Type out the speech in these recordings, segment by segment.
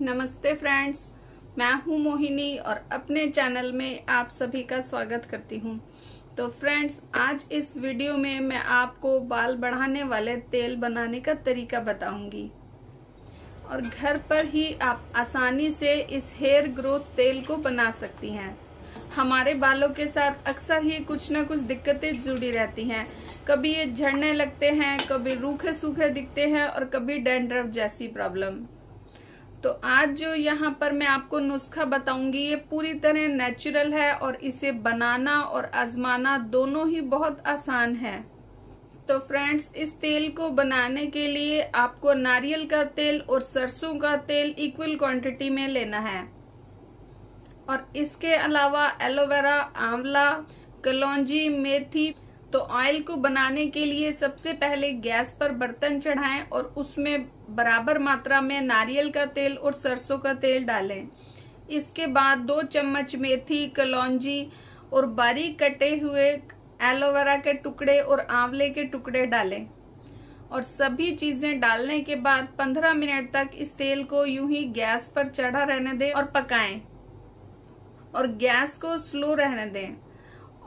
नमस्ते फ्रेंड्स मैं हूं मोहिनी और अपने चैनल में आप सभी का स्वागत करती हूं तो फ्रेंड्स आज इस वीडियो में मैं आपको बाल बढ़ाने वाले तेल बनाने का तरीका बताऊंगी और घर पर ही आप आसानी से इस हेयर ग्रोथ तेल को बना सकती हैं हमारे बालों के साथ अक्सर ही कुछ ना कुछ दिक्कतें जुड़ी रहती हैं कभी ये झड़ने लगते हैं कभी रूखे सूखे दिखते हैं और कभी डेंड्रफ जैसी प्रॉब्लम तो आज जो यहाँ पर मैं आपको नुस्खा बताऊंगी ये पूरी तरह नेचुरल है और इसे बनाना और आजमाना दोनों ही बहुत आसान है तो फ्रेंड्स इस तेल को बनाने के लिए आपको नारियल का तेल और सरसों का तेल इक्वल क्वांटिटी में लेना है और इसके अलावा एलोवेरा आंवला कलौजी मेथी तो ऑयल को बनाने के लिए सबसे पहले गैस पर बर्तन चढ़ाएं और उसमें बराबर मात्रा में नारियल का तेल और सरसों का तेल डालें इसके बाद दो चम्मच मेथी कलौजी और बारीक कटे हुए एलोवेरा के टुकड़े और आंवले के टुकड़े डालें और सभी चीजें डालने के बाद 15 मिनट तक इस तेल को यूं ही गैस पर चढ़ा रहने दें और पकाएं और गैस को स्लो रहने दें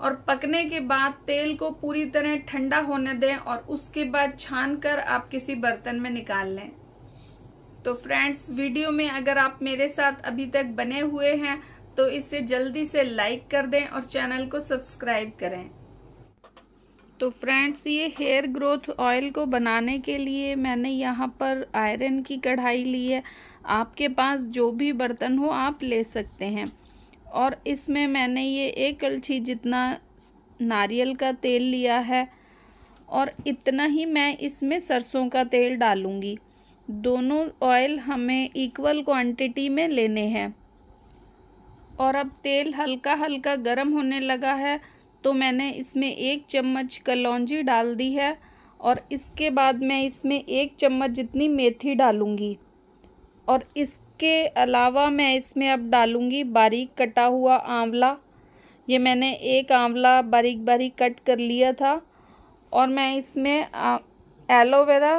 और पकने के बाद तेल को पूरी तरह ठंडा होने दें और उसके बाद छान कर आप किसी बर्तन में निकाल लें तो फ्रेंड्स वीडियो में अगर आप मेरे साथ अभी तक बने हुए हैं तो इसे जल्दी से लाइक कर दें और चैनल को सब्सक्राइब करें तो फ्रेंड्स ये हेयर ग्रोथ ऑयल को बनाने के लिए मैंने यहाँ पर आयरन की कढ़ाई ली है आपके पास जो भी बर्तन हो आप ले सकते हैं और इसमें मैंने ये एक कलछी जितना नारियल का तेल लिया है और इतना ही मैं इसमें सरसों का तेल डालूँगी दोनों ऑयल हमें इक्वल क्वांटिटी में लेने हैं और अब तेल हल्का हल्का गर्म होने लगा है तो मैंने इसमें एक चम्मच कलौजी डाल दी है और इसके बाद मैं इसमें एक चम्मच जितनी मेथी डालूँगी और इसके अलावा मैं इसमें अब डालूँगी बारीक कटा हुआ आंवला ये मैंने एक आंवला बारीक बारीक कट कर लिया था और मैं इसमें एलोवेरा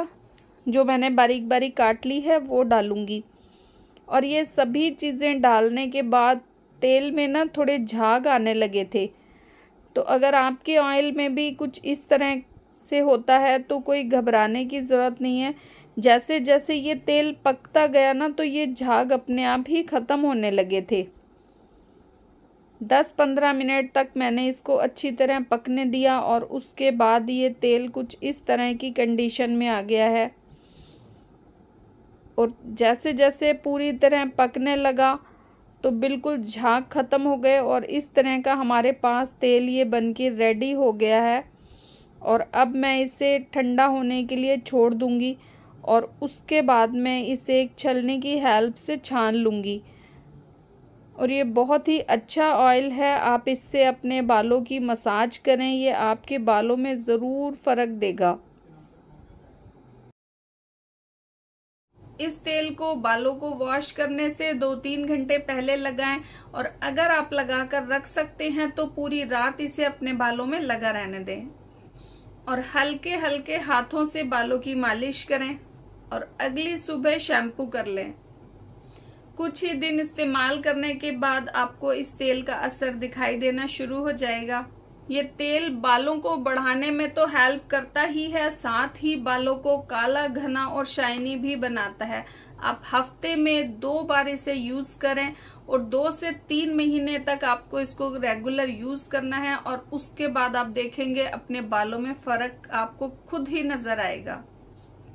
जो मैंने बारीक बारीक काट ली है वो डालूँगी और ये सभी चीज़ें डालने के बाद तेल में ना थोड़े झाग आने लगे थे तो अगर आपके ऑयल में भी कुछ इस तरह से होता है तो कोई घबराने की ज़रूरत नहीं है जैसे जैसे ये तेल पकता गया ना तो ये झाग अपने आप ही ख़त्म होने लगे थे दस पंद्रह मिनट तक मैंने इसको अच्छी तरह पकने दिया और उसके बाद ये तेल कुछ इस तरह की कंडीशन में आ गया है और जैसे जैसे पूरी तरह पकने लगा तो बिल्कुल झाग ख़त्म हो गए और इस तरह का हमारे पास तेल ये बन के रेडी हो गया है और अब मैं इसे ठंडा होने के लिए छोड़ दूँगी और उसके बाद मैं इसे एक छलने की हेल्प से छान लूँगी और ये बहुत ही अच्छा ऑयल है आप इससे अपने बालों की मसाज करें ये आपके बालों में ज़रूर फ़र्क देगा इस तेल को बालों को वॉश करने से दो तीन घंटे पहले लगाएं और अगर आप लगा कर रख सकते हैं तो पूरी रात इसे अपने बालों में लगा रहने दें और हल्के हल्के हाथों से बालों की मालिश करें और अगली सुबह शैम्पू कर लें कुछ ही दिन इस्तेमाल करने के बाद आपको इस तेल का असर दिखाई देना शुरू हो जाएगा ये तेल बालों को बढ़ाने में तो हेल्प करता ही है साथ ही बालों को काला घना और शाइनी भी बनाता है आप हफ्ते में दो बार इसे यूज करें और दो से तीन महीने तक आपको इसको रेगुलर यूज करना है और उसके बाद आप देखेंगे अपने बालों में फर्क आपको खुद ही नजर आएगा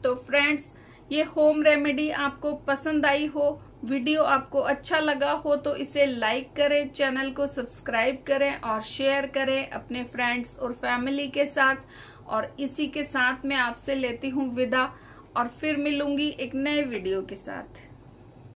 तो फ्रेंड्स ये होम रेमेडी आपको पसंद आई हो वीडियो आपको अच्छा लगा हो तो इसे लाइक करें चैनल को सब्सक्राइब करें और शेयर करें अपने फ्रेंड्स और फैमिली के साथ और इसी के साथ मैं आपसे लेती हूँ विदा और फिर मिलूंगी एक नए वीडियो के साथ